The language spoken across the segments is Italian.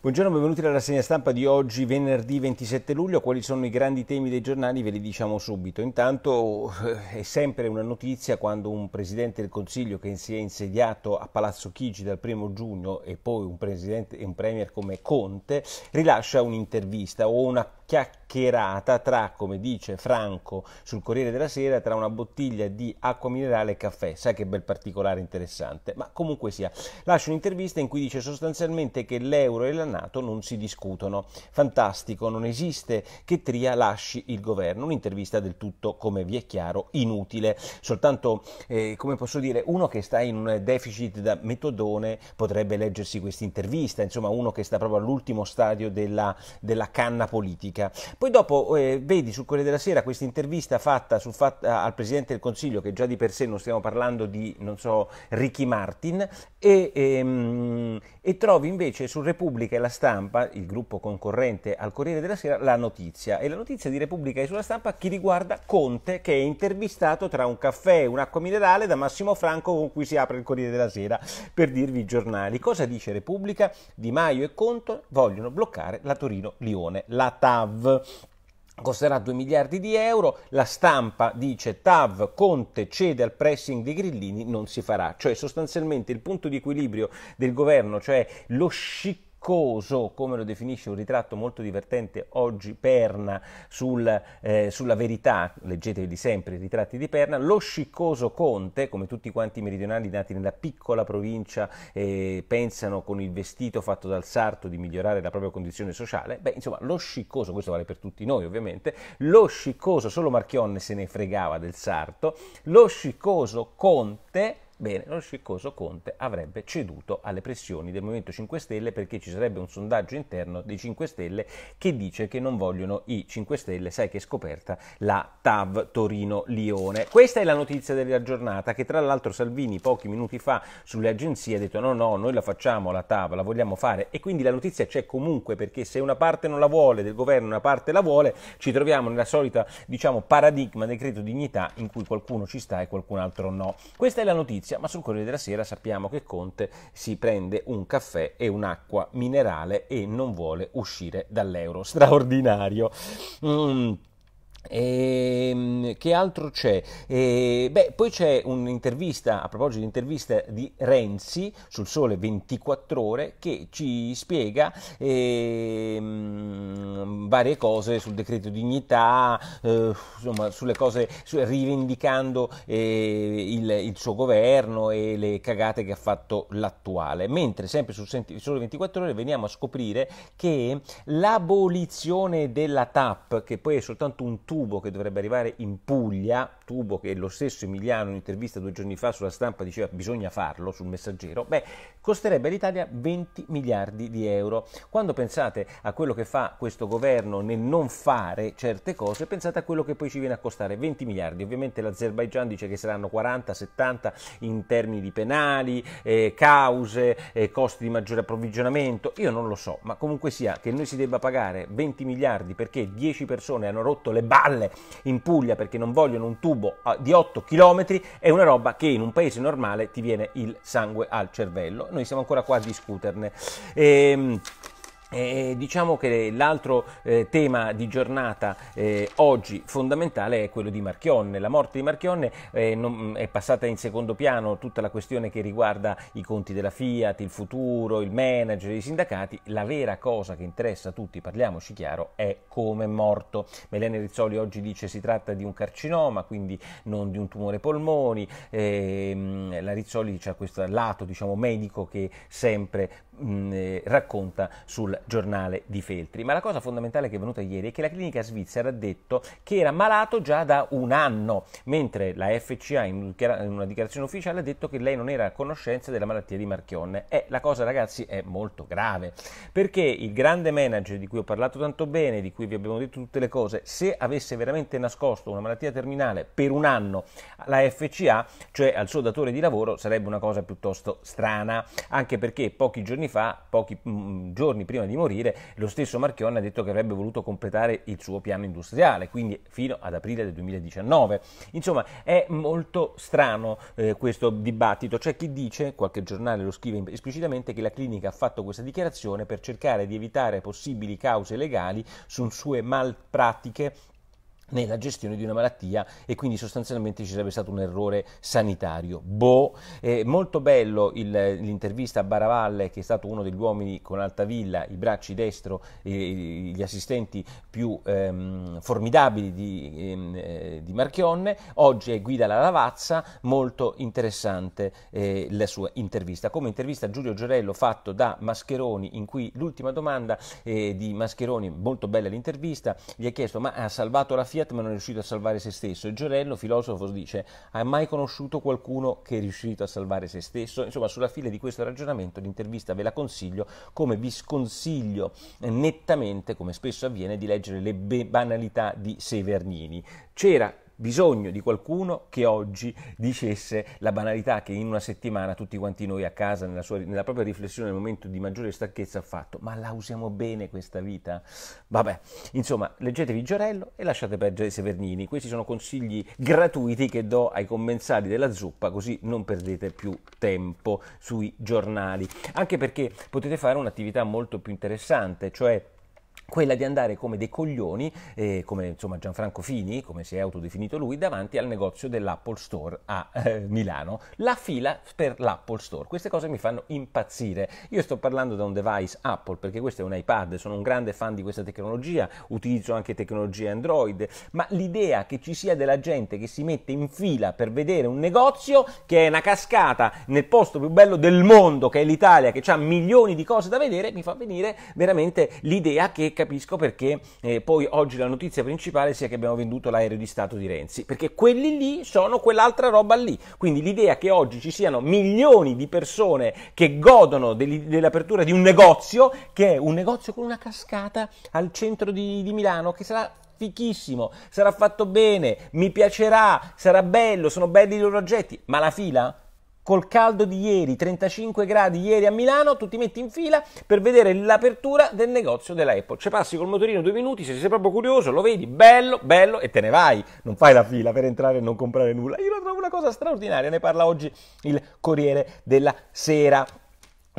Buongiorno, benvenuti alla rassegna stampa di oggi, venerdì 27 luglio. Quali sono i grandi temi dei giornali? Ve li diciamo subito. Intanto eh, è sempre una notizia quando un Presidente del Consiglio che si è insediato a Palazzo Chigi dal primo giugno e poi un, un Premier come Conte rilascia un'intervista o una chiacchierata tra, come dice Franco sul Corriere della Sera, tra una bottiglia di acqua minerale e caffè. Sai che bel particolare interessante, ma comunque sia. Lascia un'intervista in cui dice sostanzialmente che l'euro e la Nato non si discutono. Fantastico, non esiste che Tria lasci il governo. Un'intervista del tutto, come vi è chiaro, inutile. Soltanto, eh, come posso dire, uno che sta in un deficit da metodone potrebbe leggersi questa intervista, insomma uno che sta proprio all'ultimo stadio della, della canna politica politica. Poi dopo eh, vedi sul Corriere della Sera questa intervista fatta, fatta, eh, al Presidente del Consiglio, che già di per sé non stiamo parlando di, non so, Ricky Martin, e, ehm, e trovi invece su Repubblica e La Stampa, il gruppo concorrente al Corriere della Sera, la notizia. E la notizia di Repubblica e sulla Stampa chi riguarda Conte, che è intervistato tra un caffè e un'acqua minerale da Massimo Franco con cui si apre il Corriere della Sera, per dirvi i giornali. Cosa dice Repubblica? Di Maio e Conte vogliono bloccare la Torino-Lione, la tavola TAV costerà 2 miliardi di euro, la stampa dice TAV Conte cede al pressing di Grillini, non si farà, cioè sostanzialmente il punto di equilibrio del governo, cioè lo sciccone Coso, come lo definisce un ritratto molto divertente oggi Perna sul, eh, sulla verità, leggetevi sempre i ritratti di Perna, lo sciccoso Conte, come tutti quanti i meridionali nati nella piccola provincia eh, pensano con il vestito fatto dal sarto di migliorare la propria condizione sociale, beh insomma lo sciccoso, questo vale per tutti noi ovviamente, lo sciccoso, solo Marchionne se ne fregava del sarto, lo sciccoso Conte Bene, lo sciccoso Conte avrebbe ceduto alle pressioni del Movimento 5 Stelle perché ci sarebbe un sondaggio interno dei 5 Stelle che dice che non vogliono i 5 Stelle, sai che è scoperta la TAV Torino-Lione. Questa è la notizia della giornata che tra l'altro Salvini pochi minuti fa sulle agenzie ha detto no no, noi la facciamo la TAV, la vogliamo fare e quindi la notizia c'è comunque perché se una parte non la vuole del governo, una parte la vuole, ci troviamo nella solita diciamo paradigma decreto dignità in cui qualcuno ci sta e qualcun altro no. Questa è la notizia notizia, ma sul Corriere della Sera sappiamo che Conte si prende un caffè e un'acqua minerale e non vuole uscire dall'euro. Straordinario. Mm. E, ehm, che altro c'è? E, ehm, beh, poi c'è un'intervista, a proposito di intervista di Renzi sul Sole 24 Ore, che ci spiega eh, varie cose sul decreto dignità, eh, insomma, sulle cose su, rivendicando eh, il, il, suo governo e le cagate che ha fatto l'attuale. Mentre sempre sul Sole 24 Ore veniamo a scoprire che l'abolizione della TAP, che poi è soltanto un tour tubo che dovrebbe arrivare in Puglia, tubo che lo stesso Emiliano in un'intervista due giorni fa sulla stampa diceva bisogna farlo sul messaggero, beh, costerebbe all'Italia 20 miliardi di euro. Quando pensate a quello che fa questo governo nel non fare certe cose, pensate a quello che poi ci viene a costare 20 miliardi. Ovviamente l'Azerbaigian dice che saranno 40, 70 in termini di penali, eh, cause, eh, costi di maggiore approvvigionamento, io non lo so, ma comunque sia che noi si debba pagare 20 miliardi perché 10 persone hanno rotto le balle palle in Puglia perché non vogliono un tubo ah, di 8 km, è una roba che in un paese normale ti viene il sangue al cervello. Noi siamo ancora qua a discuterne. Ehm, e diciamo che l'altro eh, tema di giornata eh, oggi fondamentale è quello di Marchionne. La morte di Marchionne eh, non, è passata in secondo piano tutta la questione che riguarda i conti della Fiat, il futuro, il manager, i sindacati. La vera cosa che interessa a tutti, parliamoci chiaro, è come è morto. Melene Rizzoli oggi dice si tratta di un carcinoma, quindi non di un tumore polmoni. Ehm, la Rizzoli ha questo lato diciamo, medico che sempre Mm, eh, racconta sul giornale di Feltri. Ma la cosa fondamentale che è venuta ieri è che la clinica svizzera ha detto che era malato già da un anno, mentre la FCA in una dichiarazione ufficiale ha detto che lei non era a conoscenza della malattia di Marchionne. E eh, la cosa ragazzi è molto grave, perché il grande manager di cui ho parlato tanto bene, di cui vi abbiamo detto tutte le cose, se avesse veramente nascosto una malattia terminale per un anno alla FCA, cioè al suo datore di lavoro, sarebbe una cosa piuttosto strana, anche perché pochi giorni anni fa, pochi mm, giorni prima di morire, lo stesso Marchionne ha detto che avrebbe voluto completare il suo piano industriale, quindi fino ad aprile del 2019. Insomma, è molto strano eh, questo dibattito. C'è chi dice, qualche giornale lo scrive esplicitamente, che la clinica ha fatto questa dichiarazione per cercare di evitare possibili cause legali su sue malpratiche nella gestione di una malattia e quindi sostanzialmente ci sarebbe stato un errore sanitario. Boh, eh, molto bello il, l'intervista a Baravalle che è stato uno degli uomini con Altavilla, i bracci destro, eh, gli assistenti più ehm, formidabili di, ehm, eh, di, Marchionne, oggi è guida la Lavazza, molto interessante eh, la sua intervista. Come intervista a Giulio Giorello fatto da Mascheroni in cui l'ultima domanda eh, di Mascheroni, molto bella l'intervista, gli ha chiesto ma ha salvato la fiamma? Fiat ma non è riuscito a salvare se stesso. E Giorello, filosofo, dice: Hai mai conosciuto qualcuno che è riuscito a salvare se stesso? Insomma, sulla fine di questo ragionamento, l'intervista ve la consiglio, come vi sconsiglio nettamente, come spesso avviene, di leggere le banalità di Severnini. C'era bisogno di qualcuno che oggi dicesse la banalità che in una settimana tutti quanti noi a casa, nella, sua, nella propria riflessione, nel momento di maggiore stanchezza, ha fatto. Ma la usiamo bene questa vita? Vabbè, insomma, leggetevi Giorello e lasciate perdere Severnini. Questi sono consigli gratuiti che do ai commensali della zuppa, così non perdete più tempo sui giornali. Anche perché potete fare un'attività molto più interessante, cioè quella di andare come dei coglioni, eh, come insomma Gianfranco Fini, come si è autodefinito lui, davanti al negozio dell'Apple Store a eh, Milano. La fila per l'Apple Store. Queste cose mi fanno impazzire. Io sto parlando da un device Apple perché questo è un iPad, sono un grande fan di questa tecnologia, utilizzo anche tecnologie Android, ma l'idea che ci sia della gente che si mette in fila per vedere un negozio che è una cascata nel posto più bello del mondo, che è l'Italia, che ha milioni di cose da vedere, mi fa venire veramente l'idea che capisco perché eh, poi oggi la notizia principale sia che abbiamo venduto l'aereo di Stato di Renzi, perché quelli lì sono quell'altra roba lì. Quindi l'idea che oggi ci siano milioni di persone che godono dell'apertura di un negozio, che è un negozio con una cascata al centro di, di Milano, che sarà fichissimo, sarà fatto bene, mi piacerà, sarà bello, sono belli i loro oggetti, ma la fila col caldo di ieri, 35 gradi ieri a Milano, tu ti metti in fila per vedere l'apertura del negozio della Apple. Ci passi col motorino due minuti, se sei proprio curioso, lo vedi, bello, bello e te ne vai. Non fai la fila per entrare e non comprare nulla. Io la trovo una cosa straordinaria, ne parla oggi il Corriere della Sera.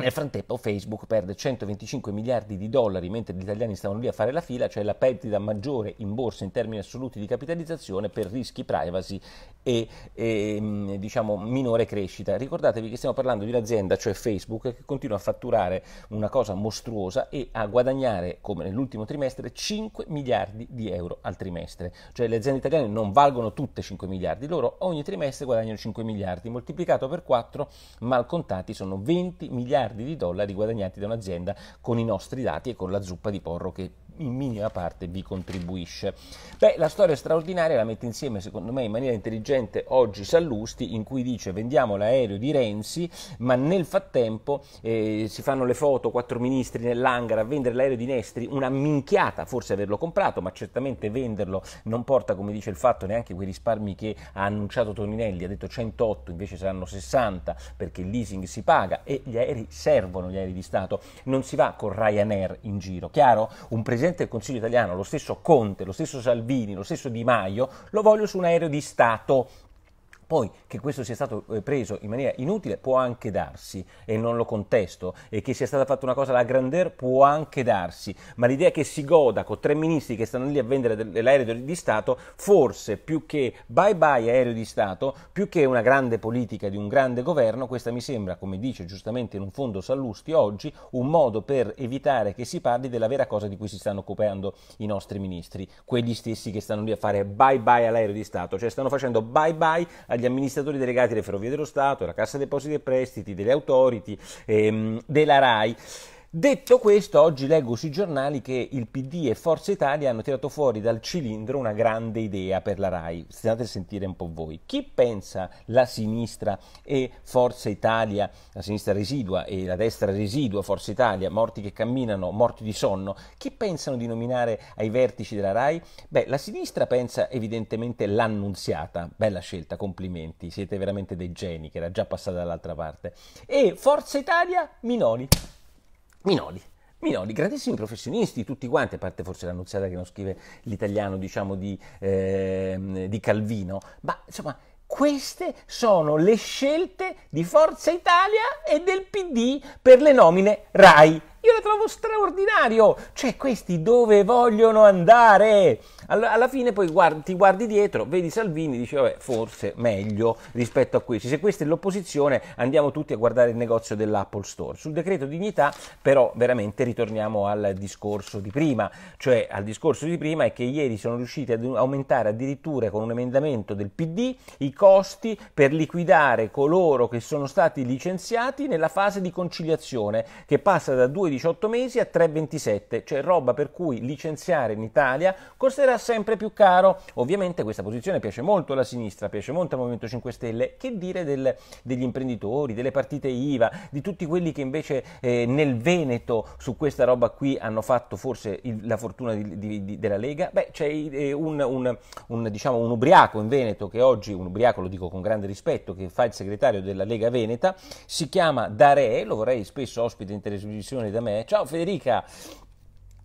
Nel frattempo Facebook perde 125 miliardi di dollari mentre gli italiani stavano lì a fare la fila, cioè la perdita maggiore in borsa in termini assoluti di capitalizzazione per rischi privacy e, e ehm, diciamo, minore crescita. Ricordatevi che stiamo parlando di un'azienda, cioè Facebook, che continua a fatturare una cosa mostruosa e a guadagnare, come nell'ultimo trimestre, 5 miliardi di euro al trimestre. Cioè le aziende italiane non valgono tutte 5 miliardi, loro ogni trimestre guadagnano 5 miliardi, moltiplicato per 4, mal contati sono 20 miliardi miliardi di dollari guadagnati da un'azienda con i nostri dati e con la zuppa di porro che in minima parte vi contribuisce. Beh, la storia straordinaria la mette insieme, secondo me, in maniera intelligente oggi Sallusti, in cui dice vendiamo l'aereo di Renzi, ma nel frattempo eh, si fanno le foto, quattro ministri nell'hangar a vendere l'aereo di Nestri, una minchiata forse averlo comprato, ma certamente venderlo non porta, come dice il fatto, neanche quei risparmi che ha annunciato Toninelli, ha detto 108, invece saranno 60 perché il leasing si paga e gli aerei servono, gli aerei di Stato, non si va con Ryanair in giro, chiaro? Un presidente Presidente del Consiglio italiano, lo stesso Conte, lo stesso Salvini, lo stesso Di Maio, lo voglio su un aereo di Stato poi che questo sia stato eh, preso in maniera inutile può anche darsi e non lo contesto e che sia stata fatta una cosa alla grandeur può anche darsi, ma l'idea che si goda con tre ministri che stanno lì a vendere l'aereo di Stato, forse più che bye bye aereo di Stato, più che una grande politica di un grande governo, questa mi sembra, come dice giustamente in un fondo Sallusti oggi, un modo per evitare che si parli della vera cosa di cui si stanno occupando i nostri ministri, quelli stessi che stanno lì a fare bye bye all'aereo di Stato, cioè stanno facendo bye bye agli agli amministratori delegati delle Ferrovie dello Stato, della Cassa Depositi e Prestiti, delle Autority, ehm, della RAI. Detto questo, oggi leggo sui giornali che il PD e Forza Italia hanno tirato fuori dal cilindro una grande idea per la RAI. State a sentire un po' voi. Chi pensa la sinistra e Forza Italia, la sinistra residua e la destra residua, Forza Italia, morti che camminano, morti di sonno, chi pensano di nominare ai vertici della RAI? Beh, la sinistra pensa evidentemente l'annunziata. Bella scelta, complimenti, siete veramente dei geni, che era già passata dall'altra parte. E Forza Italia, Minoli. Minoli. Minoli, grandissimi professionisti, tutti quanti, a parte forse l'annunziata che non scrive l'italiano, diciamo, di, eh, di Calvino, ma insomma, queste sono le scelte di Forza Italia e del PD per le nomine RAI. Io la trovo straordinario, cioè questi dove vogliono andare? alla fine poi guardi, ti guardi dietro, vedi Salvini, dici vabbè forse meglio rispetto a questi. Se questa è l'opposizione andiamo tutti a guardare il negozio dell'Apple Store. Sul decreto dignità però veramente ritorniamo al discorso di prima, cioè al discorso di prima è che ieri sono riusciti ad aumentare addirittura con un emendamento del PD i costi per liquidare coloro che sono stati licenziati nella fase di conciliazione che passa da 2 lui 18 mesi a 3,27, cioè roba per cui licenziare in Italia costerà sempre più caro. Ovviamente questa posizione piace molto alla sinistra, piace molto al Movimento 5 Stelle, che dire del, degli imprenditori, delle partite IVA, di tutti quelli che invece eh, nel Veneto su questa roba qui hanno fatto forse il, la fortuna di, di, di, della Lega? Beh, c'è eh, un, un, un, diciamo, un ubriaco in Veneto che oggi, un ubriaco lo dico con grande rispetto, che fa il segretario della Lega Veneta, si chiama Dare, lo vorrei spesso ospite in televisione da da me. Ciao Federica!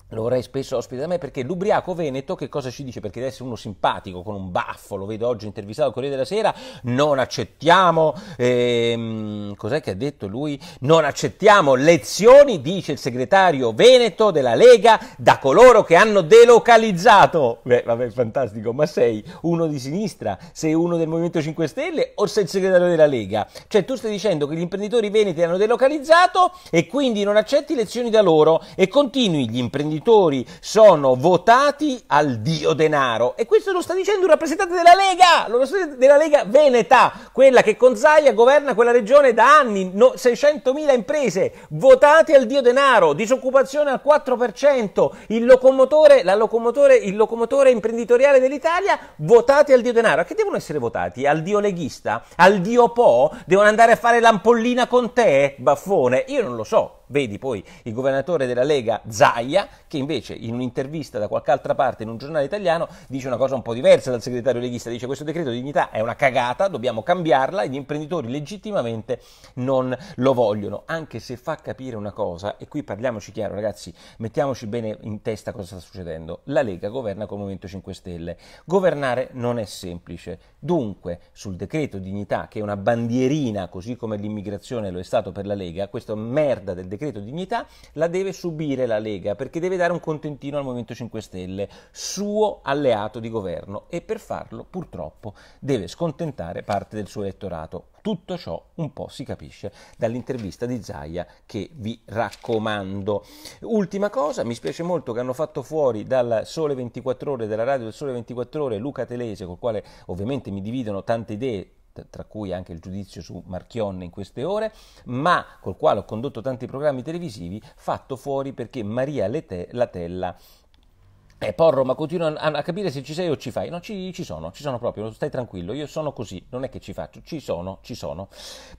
lo vorrei spesso ospite da me perché l'ubriaco veneto che cosa ci dice? Perché deve essere uno simpatico con un baffo, lo vedo oggi intervistato al Corriere della Sera, non accettiamo, ehm, cos'è che ha detto lui? Non accettiamo lezioni, dice il segretario veneto della Lega, da coloro che hanno delocalizzato. Beh, vabbè, fantastico, ma sei uno di sinistra, sei uno del Movimento 5 Stelle o sei il segretario della Lega? Cioè tu stai dicendo che gli imprenditori veneti hanno delocalizzato e quindi non accetti lezioni da loro e continui gli imprenditori imprenditori sono votati al dio denaro. E questo lo sta dicendo un rappresentante della Lega, lo rappresentante della Lega Veneta, quella che con Zaia governa quella regione da anni, no, 600.000 imprese votate al dio denaro, disoccupazione al 4%, il locomotore, locomotore, il locomotore imprenditoriale dell'Italia votate al dio denaro. A che devono essere votati? Al dio leghista? Al dio po'? Devono andare a fare l'ampollina con te, baffone? Io non lo so. Vedi poi il governatore della Lega Zaia, che invece in un'intervista da qualche altra parte in un giornale italiano dice una cosa un po' diversa dal segretario leghista, dice questo decreto di dignità è una cagata, dobbiamo cambiarla e gli imprenditori legittimamente non lo vogliono, anche se fa capire una cosa, e qui parliamoci chiaro ragazzi, mettiamoci bene in testa cosa sta succedendo, la Lega governa col Movimento 5 Stelle, governare non è semplice, dunque sul decreto dignità che è una bandierina così come l'immigrazione lo è stato per la Lega, questa merda del decreto decreto dignità la deve subire la Lega perché deve dare un contentino al Movimento 5 Stelle, suo alleato di governo e per farlo purtroppo deve scontentare parte del suo elettorato. Tutto ciò un po' si capisce dall'intervista di Zaia che vi raccomando. Ultima cosa, mi spiace molto che hanno fatto fuori dal Sole 24 Ore, della radio del Sole 24 Ore, Luca Telese, col quale ovviamente mi dividono tante idee, tra cui anche il giudizio su Marchionne in queste ore, ma col quale ho condotto tanti programmi televisivi, fatto fuori perché Maria Lete- Latella e eh, poi Roma continua a, a, capire se ci sei o ci fai. No, ci, ci, sono, ci sono proprio, stai tranquillo, io sono così, non è che ci faccio, ci sono, ci sono.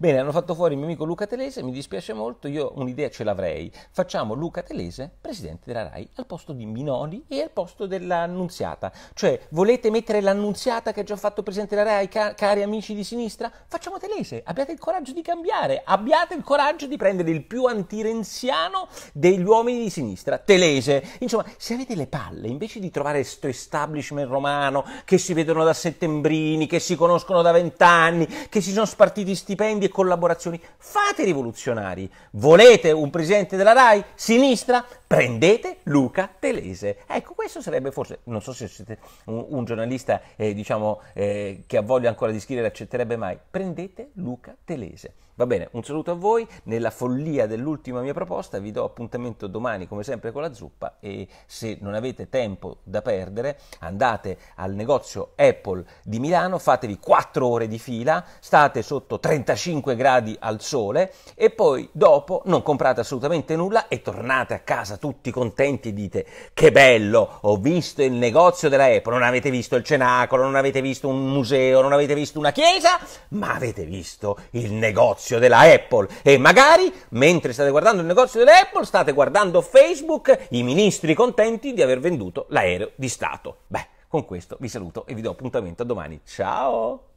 Bene, hanno fatto fuori il mio amico Luca Telese, mi dispiace molto, io un'idea ce l'avrei. Facciamo Luca Telese presidente della RAI al posto di Minoli e al posto dell'annunziata. Cioè, volete mettere l'annunziata che ha già fatto presidente della RAI, ca- cari amici di sinistra? Facciamo Telese, abbiate il coraggio di cambiare, abbiate il coraggio di prendere il più antirenziano degli uomini di sinistra, Telese. Insomma, se avete le palle, invece di trovare questo establishment romano che si vedono da settembrini, che si conoscono da vent'anni, che si sono spartiti stipendi e collaborazioni, fate rivoluzionari. Volete un presidente della RAI? Sinistra? Prendete Luca Telese. Ecco, questo sarebbe forse, non so se siete un, un giornalista eh, diciamo, eh, che ha voglia ancora di scrivere, accetterebbe mai. Prendete Luca Telese. Va bene, un saluto a voi. Nella follia dell'ultima mia proposta vi do appuntamento domani, come sempre, con la zuppa e se non avete tempo tempo da perdere, andate al negozio Apple di Milano, fatevi 4 ore di fila, state sotto 35 gradi al sole e poi dopo non comprate assolutamente nulla e tornate a casa tutti contenti e dite che bello, ho visto il negozio della Apple, non avete visto il cenacolo, non avete visto un museo, non avete visto una chiesa, ma avete visto il negozio della Apple e magari mentre state guardando il negozio della Apple state guardando Facebook, i ministri contenti di aver venduto venduto l'aereo di Stato. Beh, con questo vi saluto e vi do appuntamento a domani. Ciao!